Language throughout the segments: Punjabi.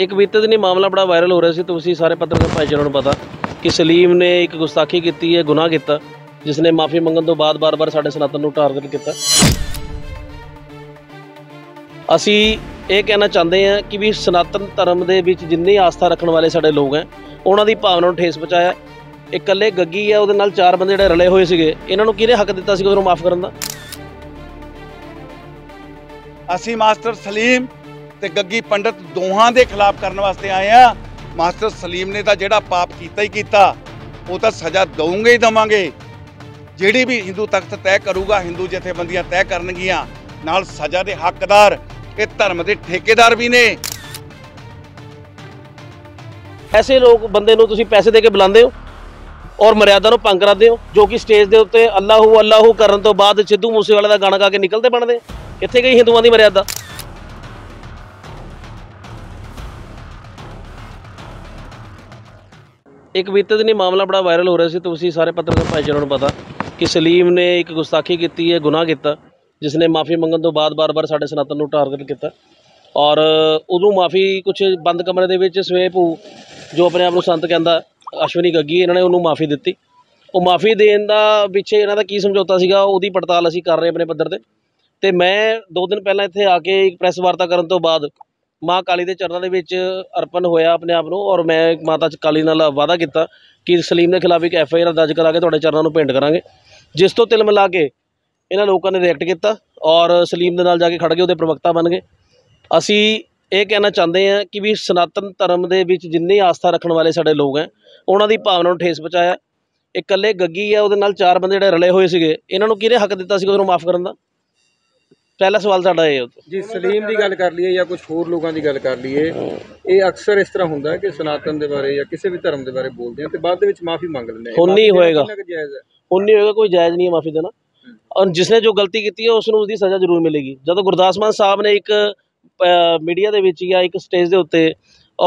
ਇੱਕ ਬੀਤੇ ਦਿਨੀ ਮਾਮਲਾ ਬੜਾ ਵਾਇਰਲ ਹੋ ਰਿਹਾ ਸੀ ਤੁਸੀਂ ਸਾਰੇ ਪੱਤਰਕਾਰ ਭਾਈਚਾਰੇ ਨੂੰ ਪਤਾ ਕਿ ਸਲੀਮ ਨੇ ਇੱਕ ਗੁਸਤਾਖੀ ਕੀਤੀ ਹੈ ਗੁਨਾਹ ਕੀਤਾ ਜਿਸ ਨੇ ਮਾਫੀ ਮੰਗਣ ਤੋਂ ਬਾਅਦ ਬਾਰ-ਬਾਰ ਸਾਡੇ ਸਨਾਤਨ ਨੂੰ ਟਾਰਗੇਟ ਕੀਤਾ ਅਸੀਂ ਇਹ ਕਹਿਣਾ ਚਾਹੁੰਦੇ ਹਾਂ ਕਿ ਵੀ ਸਨਾਤਨ ਧਰਮ ਦੇ ਵਿੱਚ ਜਿੰਨੇ ਆਸਥਾ ਰੱਖਣ ਵਾਲੇ ਸਾਡੇ ਲੋਕ ਹੈ ਉਹਨਾਂ ਦੀ ਭਾਵਨਾ ਨੂੰ ਠੇਸ ਪਹੁੰਚਾਇਆ ਇਕੱਲੇ ਗੱਗੀ ਆ ਉਹਦੇ ਨਾਲ ਚਾਰ ਬੰਦੇ ਜਿਹੜੇ ਰਲੇ ਹੋਏ ਸੀਗੇ ਇਹਨਾਂ ਨੂੰ ਕਿਹਨੇ ਹੱਕ ਦਿੱਤਾ ਸੀ ਉਹਨੂੰ ਮਾਫ ਕਰਨ ਦਾ ਅਸੀਂ ਮਾਸਟਰ ਸਲੀਮ ਤੇ ਗੱਗੀ ਪੰਡਤ ਦੋਹਾਂ ਦੇ ਖਿਲਾਫ ਕਰਨ ਵਾਸਤੇ ਆਏ ਆ ਮਾਸਟਰ ਸਲੀਮ ਨੇ ਤਾਂ ਜਿਹੜਾ ਪਾਪ ਕੀਤਾ ਹੀ ਕੀਤਾ ਉਹ ਤਾਂ ਸਜ਼ਾ ਦਵਾਂਗੇ ਹੀ ਦਵਾਂਗੇ ਜਿਹੜੀ ਵੀ ਹਿੰਦੂ ਤਖਤ ਤੈਅ ਕਰੂਗਾ ਹਿੰਦੂ ਜਥੇਬੰਦੀਆਂ ਤੈਅ ਕਰਨਗੀਆਂ ਨਾਲ ਸਜ਼ਾ ਦੇ ਹੱਕਦਾਰ ਇਹ ਧਰਮ ਦੇ ਠੇਕੇਦਾਰ ਵੀ ਨੇ ਐਸੇ ਲੋਕ ਬੰਦੇ ਨੂੰ ਤੁਸੀਂ ਪੈਸੇ ਦੇ ਕੇ ਬੁਲਾਉਂਦੇ ਹੋ ਔਰ ਮਰਿਆਦਾ ਨੂੰ ਭੰਗ ਕਰਦੇ ਹੋ ਜੋ ਕਿ ਸਟੇਜ ਦੇ ਉੱਤੇ ਅੱਲਾਹੂ ਅੱਲਾਹੂ ਕਰਨ ਤੋਂ ਬਾਅਦ ਸਿੱਧੂ ਮੂਸੇਵਾਲੇ ਦਾ ਗਾਣਾ ਗਾ ਕੇ ਨਿਕਲਦੇ ਬਣਦੇ ਕਿੱਥੇ ਗਈ ਹਿੰਦੂਆਂ ਦੀ ਮਰਿਆਦਾ ਇੱਕ ਬੀਤੇ ਦਿਨੀ ਮਾਮਲਾ ਬੜਾ ਵਾਇਰਲ ਹੋ ਰਿਹਾ ਸੀ ਤੁਸੀਂ ਸਾਰੇ ਪੱਤਰਕਾਰ ਭਾਈਚਾਰੇ ਨੂੰ ਪਤਾ ਕਿ ਸਲੀਮ ਨੇ ਇੱਕ ਗੁਸਤਾਖੀ ਕੀਤੀ ਹੈ ਗੁਨਾਹ ਕੀਤਾ ਜਿਸ ਨੇ ਮਾਫੀ ਮੰਗਣ ਤੋਂ ਬਾਅਦ ਬਾਰ-ਬਾਰ ਸਾਡੇ ਸਨਾਤਨ ਨੂੰ ਟਾਰਗੇਟ ਕੀਤਾ ਔਰ ਉਦੋਂ ਮਾਫੀ ਕੁਝ ਬੰਦ ਕਮਰੇ ਦੇ ਵਿੱਚ ਸਵੇਪੂ ਜੋ ਆਪਣੇ ਆਪ ਨੂੰ ਸੰਤ ਕਹਿੰਦਾ ਅਸ਼ਵਨੀ ਗੱਗੀ ਇਹਨਾਂ ਨੇ ਉਹਨੂੰ ਮਾਫੀ ਦਿੱਤੀ ਉਹ ਮਾਫੀ ਦੇਣ ਦਾ ਪਿੱਛੇ ਇਹਨਾਂ ਦਾ ਕੀ ਸਮਝੌਤਾ ਸੀਗਾ ਉਹਦੀ ਪੜਤਾਲ ਅਸੀਂ ਕਰ ਰਹੇ ਆਪਣੇ ਪੱਧਰ ਤੇ ਤੇ ਮੈਂ 2 ਦਿਨ ਪਹਿਲਾਂ ਇੱਥੇ ਆ ਕੇ ਇੱਕ ਪ੍ਰੈਸ ਵਾਰਤਾ ਕਰਨ ਤੋਂ ਬਾਅਦ ਮਾਂ ਕਾਲੀ ਦੇ ਚਰਨਾਂ ਦੇ ਵਿੱਚ ਅਰਪਣ ਹੋਇਆ ਆਪਣੇ ਆਪ ਨੂੰ ਔਰ ਮੈਂ ਮਾਤਾ ਕਾਲੀ ਨਾਲ ਵਾਅਦਾ ਕੀਤਾ ਕਿ ਸਲੀਮ ਦੇ ਖਿਲਾਫ ਇੱਕ ਐਫ ਆਈ ਆਰ ਦਰਜ ਕਰਾ ਕੇ ਤੁਹਾਡੇ ਚਰਨਾਂ ਨੂੰ ਪਿੰਡ ਕਰਾਂਗੇ ਜਿਸ ਤੋਂ ਤਿਲ ਮਿਲਾ ਕੇ ਇਹਨਾਂ ਲੋਕਾਂ ਨੇ ਰਿਐਕਟ ਕੀਤਾ ਔਰ ਸਲੀਮ ਦੇ ਨਾਲ ਜਾ ਕੇ ਖੜ ਗਏ ਉਹਦੇ ਪ੍ਰਵਕਤਾ ਬਣ ਗਏ ਅਸੀਂ ਇਹ ਕਹਿਣਾ ਚਾਹੁੰਦੇ ਹਾਂ ਕਿ ਵੀ ਸਨਾਤਨ ਧਰਮ ਦੇ ਵਿੱਚ ਜਿੰਨੇ ਆਸਥਾ ਰੱਖਣ ਵਾਲੇ ਸਾਡੇ ਲੋਕ ਹੈ ਉਹਨਾਂ ਦੀ ਭਾਵਨਾ ਨੂੰ ਠੇਸ ਪਹੁੰਚਾਇਆ ਇਕੱਲੇ ਗੱਗੀ ਆ ਉਹਦੇ ਨਾਲ ਚਾਰ ਬੰਦੇ ਜਿਹੜੇ ਰਲੇ ਹੋਏ ਸੀਗੇ ਇਹਨਾਂ ਨੂੰ ਕਿਹਨੇ ਹੱਕ ਦਿੱਤਾ ਸੀ ਉਹਨੂੰ ਮਾਫ ਕਰਨ ਦਾ ਪਹਿਲਾ ਸਵਾਲ ਸਾਡਾ ਇਹ ਜੀ ਸਲੀਮ ਦੀ ਗੱਲ ਕਰ ਲਈਏ ਜਾਂ ਕੁਝ ਹੋਰ ਲੋਕਾਂ ਦੀ ਗੱਲ ਕਰ ਲਈਏ ਇਹ ਅਕਸਰ ਇਸ ਤਰ੍ਹਾਂ ਹੁੰਦਾ ਹੈ ਕਿ ਸਨਾਤਨ ਦੇ ਬਾਰੇ ਜਾਂ ਕਿਸੇ ਵੀ ਧਰਮ ਦੇ ਬਾਰੇ ਬੋਲਦੇ ਆ ਤੇ ਬਾਅਦ ਦੇ ਵਿੱਚ ਮਾਫੀ ਮੰਗ ਲੈਂਦੇ ਆ ਹੁਣ ਨਹੀਂ ਹੋਏਗਾ। ਉਹ ਨਹੀਂ ਹੋਏਗਾ ਕੋਈ ਜਾਇਜ਼ ਨਹੀਂ ਹੈ ਮਾਫੀ ਦੇਣਾ ਔਰ ਜਿਸਨੇ ਜੋ ਗਲਤੀ ਕੀਤੀ ਹੈ ਉਸ ਨੂੰ ਉਸਦੀ ਸਜ਼ਾ ਜ਼ਰੂਰ ਮਿਲੇਗੀ ਜਦੋਂ ਗੁਰਦਾਸ ਮਾਨ ਸਾਹਿਬ ਨੇ ਇੱਕ ਮੀਡੀਆ ਦੇ ਵਿੱਚ ਜਾਂ ਇੱਕ ਸਟੇਜ ਦੇ ਉੱਤੇ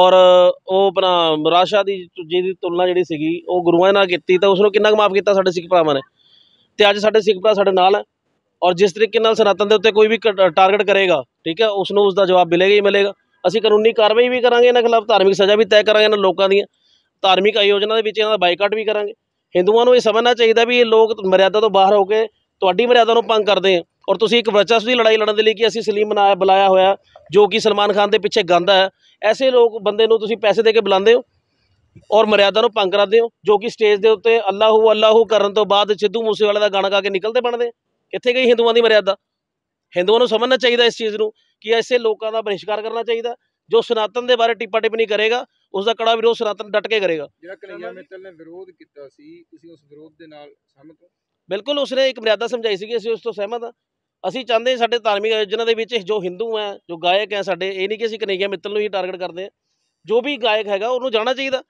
ਔਰ ਉਹ ਆਪਣਾ ਮਰਾਸ਼ਾ ਦੀ ਜਿਹਦੀ ਤੁਲਨਾ ਜਿਹੜੀ ਸੀਗੀ ਉਹ ਗੁਰੂਆਂ ਨਾਲ ਕੀਤੀ ਤਾਂ ਉਸ ਨੂੰ ਕਿੰਨਾ ਕੁ ਮਾਫ ਕੀਤਾ ਸਾਡੇ ਸਿੱਖ ਭਰਾਵਾਂ ਨੇ ਤੇ ਅੱਜ ਸਾਡੇ ਸਿੱਖ ਭਰਾ ਸਾਡੇ ਨਾਲ ਹੈ ਔਰ ਜਿਸ ਤਰੀਕੇ ਨਾਲ ਸਨਾਤਨ ਦੇ ਉੱਤੇ ਕੋਈ ਵੀ ਟਾਰਗੇਟ ਕਰੇਗਾ ਠੀਕ ਹੈ ਉਸ ਨੂੰ ਉਸ ਦਾ ਜਵਾਬ ਮਿਲੇਗਾ ਹੀ ਮਿਲੇਗਾ ਅਸੀਂ ਕਾਨੂੰਨੀ ਕਾਰਵਾਈ ਵੀ ਕਰਾਂਗੇ ਇਹਨਾਂ ਖਿਲਾਫ ਧਾਰਮਿਕ ਸਜ਼ਾ ਵੀ ਤੈਅ ਕਰਾਂਗੇ ਇਹਨਾਂ ਲੋਕਾਂ ਦੀਆਂ ਧਾਰਮਿਕ ਆਯੋਜਨਾ ਦੇ ਵਿੱਚ ਇਹਨਾਂ ਦਾ ਬਾਈਕਾਟ ਵੀ ਕਰਾਂਗੇ ਹਿੰਦੂਆਂ ਨੂੰ ਇਹ ਸਮਝਣਾ ਚਾਹੀਦਾ ਵੀ ਇਹ ਲੋਕ ਮਰਿਆਦਾ ਤੋਂ ਬਾਹਰ ਹੋ ਕੇ ਤੁਹਾਡੀ ਮਰਿਆਦਾ ਨੂੰ ਭੰਗ ਕਰਦੇ ਆ ਔਰ ਤੁਸੀਂ ਇੱਕ ਵਰਚਸਵ ਦੀ ਲੜਾਈ ਲੜਨ ਦੇ ਲਈ ਕਿ ਅਸੀਂ ਸਲੀਮ ਬਣਾਇਆ ਬੁਲਾਇਆ ਹੋਇਆ ਜੋ ਕਿ ਸਲਮਾਨ ਖਾਨ ਦੇ ਪਿੱਛੇ ਗੰਦਾ ਹੈ ਐਸੇ ਲੋਕ ਬੰਦੇ ਨੂੰ ਤੁਸੀਂ ਪੈਸੇ ਦੇ ਕੇ ਬੁਲਾਉਂਦੇ ਹੋ ਔਰ ਮਰਿਆਦਾ ਨੂੰ ਭੰਗ ਕਰਦੇ ਹੋ ਜੋ ਕਿ ਸਟੇਜ ਦੇ ਉੱਤੇ ਅੱਲਾਹੂ ਅੱਲਾਹੂ ਕਰਨ ਤੋਂ ਬਾਅਦ ਸਿੱਧੂ ਮੂਸੇਵਾਲੇ ਦਾ ਗਾਣਾ ਗਾ ਕੇ ਨਿਕਲਦੇ ਬਣਦੇ ਕਿੱਥੇ ਗਈ ਹਿੰਦੂਆਂ ਦੀ ਮਰਿਆਦਾ ਹਿੰਦੂਆਂ ਨੂੰ ਸਮਝਣਾ ਚਾਹੀਦਾ ਇਸ ਚੀਜ਼ ਨੂੰ ਕਿ ਐਸੇ ਲੋਕਾਂ ਦਾ ਬਹਿਸ਼ਕਾਰ ਕਰਨਾ ਚਾਹੀਦਾ ਜੋ ਸਨਾਤਨ ਦੇ ਬਾਰੇ ਟਿੱਪਾ ਟਿੱਪਣੀ ਕਰੇਗਾ ਉਸ ਦਾ ਕੜਾ ਵਿਰੋਧ ਸਨਾਤਨ ਡਟ ਕੇ ਕਰੇਗਾ ਜਿਹੜਾ ਕਨਈਆ ਮਿੱਤਲ ਨੇ ਵਿਰੋਧ ਕੀਤਾ ਸੀ ਤੁਸੀਂ ਉਸ ਵਿਰੋਧ ਦੇ ਨਾਲ ਸਹਿਮਤ ਹੋ ਬਿਲਕੁਲ ਉਸਨੇ ਇੱਕ ਮਰਿਆਦਾ ਸਮਝਾਈ ਸੀ ਕਿ ਅਸੀਂ ਉਸ ਤੋਂ ਸਹਿਮਤ ਹਾਂ ਅਸੀਂ ਚਾਹੁੰਦੇ ਸਾਡੇ ਧਾਰਮਿਕ ਆਯੋਜਨਾਂ ਦੇ ਵਿੱਚ ਜੋ ਹਿੰਦੂ ਹੈ ਜੋ ਗਾਇਕ ਹੈ ਸਾਡੇ ਇਹ ਨਹੀਂ ਕਿ ਅਸੀਂ ਕਨਈਆ ਮਿੱਤਲ ਨੂੰ ਹੀ ਟਾਰਗੇਟ ਕਰਦੇ ਹਾਂ ਜੋ ਵੀ ਗਾਇਕ ਹੈਗਾ ਉਹਨੂੰ ਜਾਣਾ ਚਾਹੀਦਾ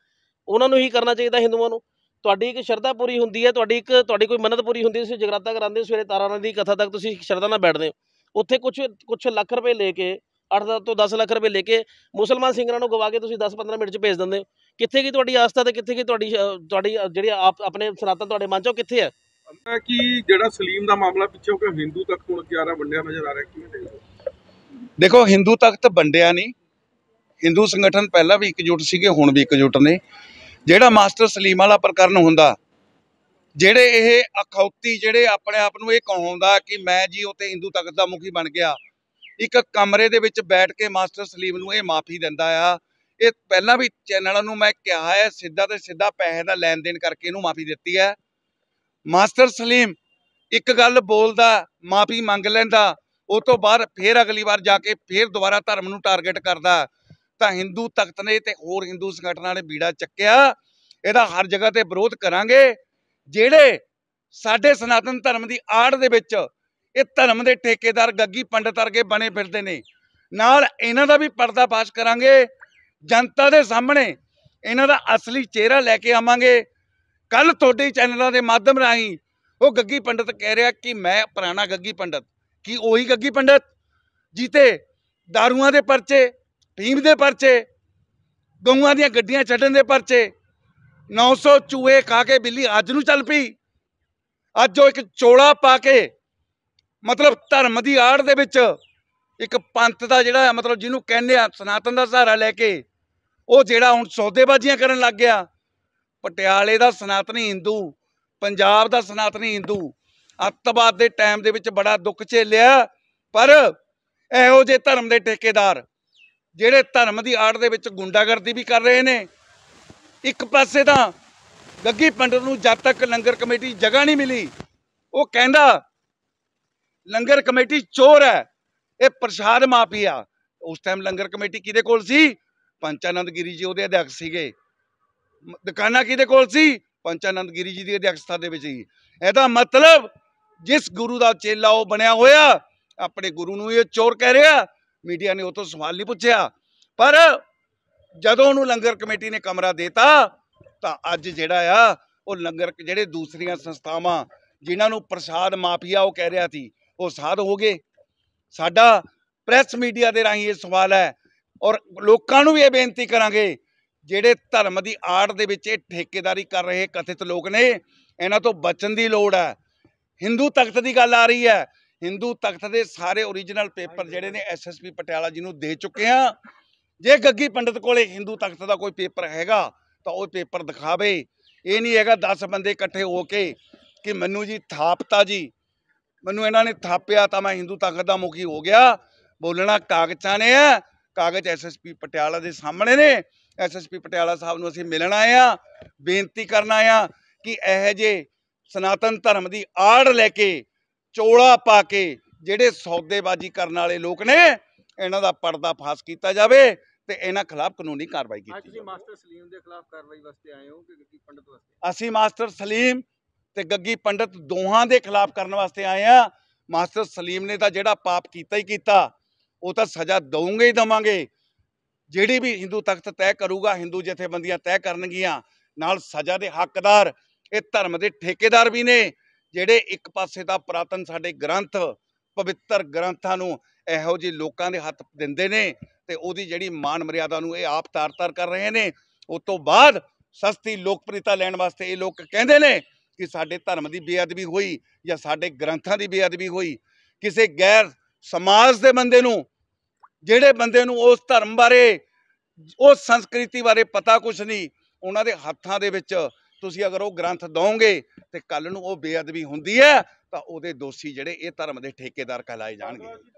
ਉਹਨਾਂ ਨੂੰ ਹੀ ਕਰਨਾ ਚਾਹੀਦਾ ਹਿੰਦੂਆਂ ਨੂੰ ਤੁਹਾਡੀ ਇੱਕ ਸ਼ਰਧਾ ਪੂਰੀ ਹੁੰਦੀ ਹੈ ਤੁਹਾਡੀ ਇੱਕ ਤੁਹਾਡੀ ਕੋਈ ਮੰਨਤ ਪੂਰੀ ਹੁੰਦੀ ਹੈ ਤੁਸੀਂ ਜਗਰਾਤਾ ਕਰਾਉਂਦੇ ਹੋ ਸਵੇਰੇ ਤਾਰਾ ਦੀ ਕਥਾ ਤੱਕ ਤੁਸੀਂ ਸ਼ਰਧਾ ਨਾਲ ਬੈਠਦੇ ਹੋ ਉੱਥੇ ਕੁਝ ਕੁਝ ਲੱਖ ਰੁਪਏ ਲੈ ਕੇ 8 ਤੋਂ 10 ਲੱਖ ਰੁਪਏ ਲੈ ਕੇ ਮੁਸਲਮਾਨ ਸਿੰਘਰਾਂ ਨੂੰ ਗਵਾ ਕੇ ਤੁਸੀਂ 10-15 ਮਿੰਟ 'ਚ ਭੇਜ ਦਿੰਦੇ ਹੋ ਕਿੱਥੇ ਕੀ ਤੁਹਾਡੀ ਆਸਥਾ ਤੇ ਕਿੱਥੇ ਕੀ ਤੁਹਾਡੀ ਤੁਹਾਡੀ ਜਿਹੜੀ ਆਪ ਆਪਣੇ ਸਰਾਤਾ ਤੁਹਾਡੇ ਮਨ 'ਚੋਂ ਕਿੱਥੇ ਹੈ ਕਿ ਜਿਹੜਾ ਸਲੀਮ ਦਾ ਮਾਮਲਾ ਪਿੱਛੇ ਕਿ ਹਿੰਦੂ ਤੱਕ ਹੁਣ ਕਿਆਰਾ ਵੰਡਿਆ ਨਜ਼ਰ ਆ ਰਿਹਾ ਕਿਵੇਂ ਦੇਖੋ ਦੇਖੋ ਹਿੰਦੂ ਤੱਕ ਤਾਂ ਵੰਡਿਆ ਨਹੀਂ ਹਿੰਦੂ ਸੰਗਠਨ ਪਹਿਲਾਂ ਵੀ ਇਕਜੁੱਟ ਸੀਗੇ ਹੁਣ ਵੀ ਇਕਜੁੱਟ ਨੇ ਜਿਹੜਾ ਮਾਸਟਰ ਸਲੀਮ ਵਾਲਾ ਪ੍ਰਕਰਨ ਹੁੰਦਾ ਜਿਹੜੇ ਇਹ ਅਖੌਤੀ ਜਿਹੜੇ ਆਪਣੇ ਆਪ ਨੂੰ ਇਹ ਕਹਾਉਂਦਾ ਕਿ ਮੈਂ ਜੀ ਉਹ ਤੇ ਹਿੰਦੂ ਤਖਤ ਦਾ ਮੁਖੀ ਬਣ ਗਿਆ ਇੱਕ ਕਮਰੇ ਦੇ ਵਿੱਚ ਬੈਠ ਕੇ ਮਾਸਟਰ ਸਲੀਮ ਨੂੰ ਇਹ ਮਾਫੀ ਦਿੰਦਾ ਆ ਇਹ ਪਹਿਲਾਂ ਵੀ ਚੈਨਲਾਂ ਨੂੰ ਮੈਂ ਕਿਹਾ ਹੈ ਸਿੱਧਾ ਤੇ ਸਿੱਧਾ ਪੈਸੇ ਦਾ ਲੈਣ ਦੇਣ ਕਰਕੇ ਇਹਨੂੰ ਮਾਫੀ ਦਿੱਤੀ ਹੈ ਮਾਸਟਰ ਸਲੀਮ ਇੱਕ ਗੱਲ ਬੋਲਦਾ ਮਾਫੀ ਮੰਗ ਲੈਂਦਾ ਉਸ ਤੋਂ ਬਾਅਦ ਫੇਰ ਅਗਲੀ ਵਾਰ ਜਾ ਕੇ ਫੇਰ ਦੁਬਾਰਾ ਧਰਮ ਨੂੰ ਟਾਰਗੇਟ ਕਰਦਾ ਤਾਂ ਹਿੰਦੂ ਤਖਤ ਨੇ ਤੇ ਹੋਰ ਹਿੰਦੂ ਸੰਗਠਨਾਂ ਨੇ ਬੀੜਾ ਚੱਕਿਆ ਇਹਦਾ ਹਰ ਜਗ੍ਹਾ ਤੇ ਵਿਰੋਧ ਕਰਾਂਗੇ ਜਿਹੜੇ ਸਾਡੇ ਸਨਾਤਨ ਧਰਮ ਦੀ ਆੜ ਦੇ ਵਿੱਚ ਇਹ ਧਰਮ ਦੇ ਠੇਕੇਦਾਰ ਗੱਗੀ ਪੰਡਤ ਵਰਗੇ ਬਣੇ ਫਿਰਦੇ ਨੇ ਨਾਲ ਇਹਨਾਂ ਦਾ ਵੀ ਪਰਦਾ ਪਾਸ਼ ਕਰਾਂਗੇ ਜਨਤਾ ਦੇ ਸਾਹਮਣੇ ਇਹਨਾਂ ਦਾ ਅਸਲੀ ਚਿਹਰਾ ਲੈ ਕੇ ਆਵਾਂਗੇ ਕੱਲ ਤੁਹਾਡੇ ਚੈਨਲਾਂ ਦੇ ਮਾਧਮ ਰਾਹੀਂ ਉਹ ਗੱਗੀ ਪੰਡਤ ਕਹਿ ਰਿਹਾ ਕਿ ਮੈਂ ਪੁਰਾਣਾ ਗੱਗੀ ਪੰਡਤ ਕੀ ਉਹੀ ਗੱਗੀ ਪੰਡਤ ਜੀਤੇ ਦਾਰੂਆਂ ਦੇ ਪਰਚੇ ਭੀਮ ਦੇ ਪਰਚੇ ਗਊਆਂ ਦੀਆਂ ਗੱਡੀਆਂ ਛੱਡਣ ਦੇ ਪਰਚੇ 900 ਚੂਹੇ ਖਾ ਕੇ ਬਿੱਲੀ ਅੱਜ ਨੂੰ ਚੱਲ ਪਈ ਅੱਜ ਉਹ ਇੱਕ ਚੋਲਾ ਪਾ ਕੇ ਮਤਲਬ ਧਰਮ ਦੀ ਆੜ ਦੇ ਵਿੱਚ ਇੱਕ ਪੰਥ ਦਾ ਜਿਹੜਾ ਮਤਲਬ ਜਿਹਨੂੰ ਕਹਿੰਦੇ ਆ ਸਨਾਤਨ ਦਾ ਸਹਾਰਾ ਲੈ ਕੇ ਉਹ ਜਿਹੜਾ ਹੁਣ ਸੌਦੇਬਾਜ਼ੀਆਂ ਕਰਨ ਲੱਗ ਗਿਆ ਪਟਿਆਲੇ ਦਾ ਸਨਾਤਨੀ Hindu ਪੰਜਾਬ ਦਾ ਸਨਾਤਨੀ Hindu ਅੱਤਵਾਦ ਦੇ ਟਾਈਮ ਦੇ ਵਿੱਚ ਬੜਾ ਦੁੱਖ ਝੇਲਿਆ ਪਰ ਇਹੋ ਜੇ ਧਰਮ ਦੇ ਠੇਕੇਦਾਰ ਜਿਹੜੇ ਧਰਮ ਦੀ ਆੜ ਦੇ ਵਿੱਚ ਗੁੰਡਾਗਰਦੀ ਵੀ ਕਰ ਰਹੇ ਨੇ ਇੱਕ ਪਾਸੇ ਤਾਂ ਗੱਗੀ ਪੰਡਤ ਨੂੰ ਜਦ ਤੱਕ ਲੰਗਰ ਕਮੇਟੀ ਜਗ੍ਹਾ ਨਹੀਂ ਮਿਲੀ ਉਹ ਕਹਿੰਦਾ ਲੰਗਰ ਕਮੇਟੀ ਚੋਰ ਹੈ ਇਹ ਪ੍ਰਸ਼ਾਦ ਮਾਫੀ ਆ ਉਸ ਟਾਈਮ ਲੰਗਰ ਕਮੇਟੀ ਕਿਹਦੇ ਕੋਲ ਸੀ ਪੰਚਾਨੰਦ ਗਿਰੀ ਜੀ ਉਹਦੇ ਅਧਿਆਕ ਸੀਗੇ ਦੁਕਾਨਾਂ ਕਿਹਦੇ ਕੋਲ ਸੀ ਪੰਚਾਨੰਦ ਗਿਰੀ ਜੀ ਦੀ ਅਧਿਆਕਸ਼ਤਾ ਦੇ ਵਿੱਚ ਹੀ ਇਹਦਾ ਮਤਲਬ ਜਿਸ ਗੁਰੂ ਦਾ ਚੇਲਾ ਉਹ ਬਣਿਆ ਹੋਇਆ ਆਪਣੇ ਗੁਰੂ ਨੂੰ ਇਹ ਚੋਰ ਕਹਿ ਰਿਹਾ ਮੀਡੀਆ ਨੇ ਉਹ ਤੋਂ ਸਵਾਲ ਨਹੀਂ ਪੁੱਛਿਆ ਪਰ ਜਦੋਂ ਉਹਨੂੰ ਲੰਗਰ ਕਮੇਟੀ ਨੇ ਕਮਰਾ ਦਿੱਤਾ ਤਾਂ ਅੱਜ ਜਿਹੜਾ ਆ ਉਹ ਲੰਗਰ ਜਿਹੜੇ ਦੂਸਰੀਆਂ ਸੰਸਥਾਵਾਂ ਜਿਨ੍ਹਾਂ ਨੂੰ ਪ੍ਰਸਾਦ ਮਾਫੀਆ ਉਹ ਕਹਿ ਰਿਹਾ ਸੀ ਉਹ ਸਾਧ ਹੋ ਗਏ ਸਾਡਾ ਪ੍ਰੈਸ ਮੀਡੀਆ ਦੇ ਰਾਹੀਂ ਇਹ ਸਵਾਲ ਹੈ ਔਰ ਲੋਕਾਂ ਨੂੰ ਵੀ ਇਹ ਬੇਨਤੀ ਕਰਾਂਗੇ ਜਿਹੜੇ ਧਰਮ ਦੀ ਆੜ ਦੇ ਵਿੱਚ ਇਹ ਠੇਕੇਦਾਰੀ ਕਰ ਰਹੇ ਕਥਿਤ ਲੋਕ ਨੇ ਇਹਨਾਂ ਤੋਂ ਬਚਣ ਦੀ ਲੋੜ ਹੈ ਹਿੰਦੂ ਤਖਤ ਦੀ ਗੱਲ ਆ ਰਹੀ ਹੈ ਹਿੰਦੂ ਤਖਤ ਦੇ ਸਾਰੇ origignal ਪੇਪਰ ਜਿਹੜੇ ਨੇ ਐਸਐਸਪੀ ਪਟਿਆਲਾ ਜੀ ਨੂੰ ਦੇ ਚੁੱਕੇ ਆ ਜੇ ਗੱਗੀ ਪੰਡਤ ਕੋਲੇ ਹਿੰਦੂ ਤਖਤ ਦਾ ਕੋਈ ਪੇਪਰ ਹੈਗਾ ਤਾਂ ਉਹ ਪੇਪਰ ਦਿਖਾਵੇ ਇਹ ਨਹੀਂ ਹੈਗਾ 10 ਬੰਦੇ ਇਕੱਠੇ ਹੋ ਕੇ ਕਿ ਮੈਨੂੰ ਜੀ ਥਾਪਤਾ ਜੀ ਮੈਨੂੰ ਇਹਨਾਂ ਨੇ ਥਾਪਿਆ ਤਾਂ ਮੈਂ ਹਿੰਦੂ ਤਖਤ ਦਾ ਮੁਖੀ ਹੋ ਗਿਆ ਬੋਲਣਾ ਕਾਗਜ਼ਾਂ ਨੇ ਆ ਕਾਗਜ਼ ਐਸਐਸਪੀ ਪਟਿਆਲਾ ਦੇ ਸਾਹਮਣੇ ਨੇ ਐਸਐਸਪੀ ਪਟਿਆਲਾ ਸਾਹਿਬ ਨੂੰ ਅਸੀਂ ਮਿਲਣ ਆਏ ਆ ਬੇਨਤੀ ਕਰਨ ਆਏ ਆ ਕਿ ਇਹ ਜੇ ਸਨਾਤਨ ਧਰਮ ਦੀ ਆੜ ਲੈ ਕੇ ਚੋਲਾ ਪਾ ਕੇ ਜਿਹੜੇ ਸੌਦੇਬਾਜ਼ੀ ਕਰਨ ਵਾਲੇ ਲੋਕ ਨੇ ਇਹਨਾਂ ਦਾ ਪਰਦਾ ਫਾਸ ਕੀਤਾ ਜਾਵੇ ਤੇ ਇਹਨਾਂ ਖਿਲਾਫ ਕਾਨੂੰਨੀ ਕਾਰਵਾਈ ਕੀਤੀ ਜਾਵੇ ਮਾਸਟਰ ਸਲੀਮ ਦੇ ਖਿਲਾਫ ਕਾਰਵਾਈ ਵਾਸਤੇ ਆਏ ਹੋ ਕਿ ਗੱਗੀ ਪੰਡਤ ਵਾਸਤੇ ਅਸੀਂ ਮਾਸਟਰ ਸਲੀਮ ਤੇ ਗੱਗੀ ਪੰਡਤ ਦੋਹਾਂ ਦੇ ਖਿਲਾਫ ਕਰਨ ਵਾਸਤੇ ਆਏ ਆ ਮਾਸਟਰ ਸਲੀਮ ਨੇ ਤਾਂ ਜਿਹੜਾ ਪਾਪ ਕੀਤਾ ਹੀ ਕੀਤਾ ਉਹ ਤਾਂ ਸਜ਼ਾ ਦਵਾਂਗੇ ਹੀ ਦਵਾਂਗੇ ਜਿਹੜੀ ਵੀ ਹਿੰਦੂ ਤਖਤ ਤੈਅ ਕਰੂਗਾ ਹਿੰਦੂ ਜਥੇਬੰਦੀਆਂ ਤੈਅ ਕਰਨਗੀਆਂ ਨਾਲ ਸਜ਼ਾ ਦੇ ਹੱਕਦਾਰ ਇਹ ਧਰਮ ਦੇ ਠੇਕੇਦਾਰ ਵੀ ਨੇ ਜਿਹੜੇ ਇੱਕ ਪਾਸੇ ਤਾਂ ਪ੍ਰਾਤਨ ਸਾਡੇ ਗ੍ਰੰਥ ਪਵਿੱਤਰ ਗ੍ਰੰਥਾਂ ਨੂੰ ਇਹੋ ਜਿਹੇ ਲੋਕਾਂ ਦੇ ਹੱਥ ਦਿੰਦੇ ਨੇ ਤੇ ਉਹਦੀ ਜਿਹੜੀ ਮਾਨ ਮਰਿਆਦਾ ਨੂੰ ਇਹ ਆਪ ਤਾਰ-ਤਾਰ ਕਰ ਰਹੇ ਨੇ ਉਸ ਤੋਂ ਬਾਅਦ ਸਸਤੀ ਲੋਕਪ੍ਰਿਤਾ ਲੈਣ ਵਾਸਤੇ ਇਹ ਲੋਕ ਕਹਿੰਦੇ ਨੇ ਕਿ ਸਾਡੇ ਧਰਮ ਦੀ ਬੇਅਦਬੀ ਹੋਈ ਜਾਂ ਸਾਡੇ ਗ੍ਰੰਥਾਂ ਦੀ ਬੇਅਦਬੀ ਹੋਈ ਕਿਸੇ ਗੈਰ ਸਮਾਜ ਦੇ ਬੰਦੇ ਨੂੰ ਜਿਹੜੇ ਬੰਦੇ ਨੂੰ ਉਸ ਧਰਮ ਬਾਰੇ ਉਸ ਸੰਸਕ੍ਰਿਤੀ ਬਾਰੇ ਪਤਾ ਕੁਝ ਨਹੀਂ ਉਹਨਾਂ ਦੇ ਹੱਥਾਂ ਦੇ ਵਿੱਚ ਤੁਸੀਂ ਅਗਰ ਉਹ ਗ੍ਰੰਥ ਦੋਗੇ ਤੇ ਕੱਲ ਨੂੰ ਉਹ ਬੇਅਦਬੀ ਹੁੰਦੀ ਹੈ ਤਾਂ ਉਹਦੇ ਦੋਸ਼ੀ ਜਿਹੜੇ ਇਹ ਧਰਮ ਦੇ ਠੇਕੇਦਾਰ ਕਹਲਾਏ ਜਾਣਗੇ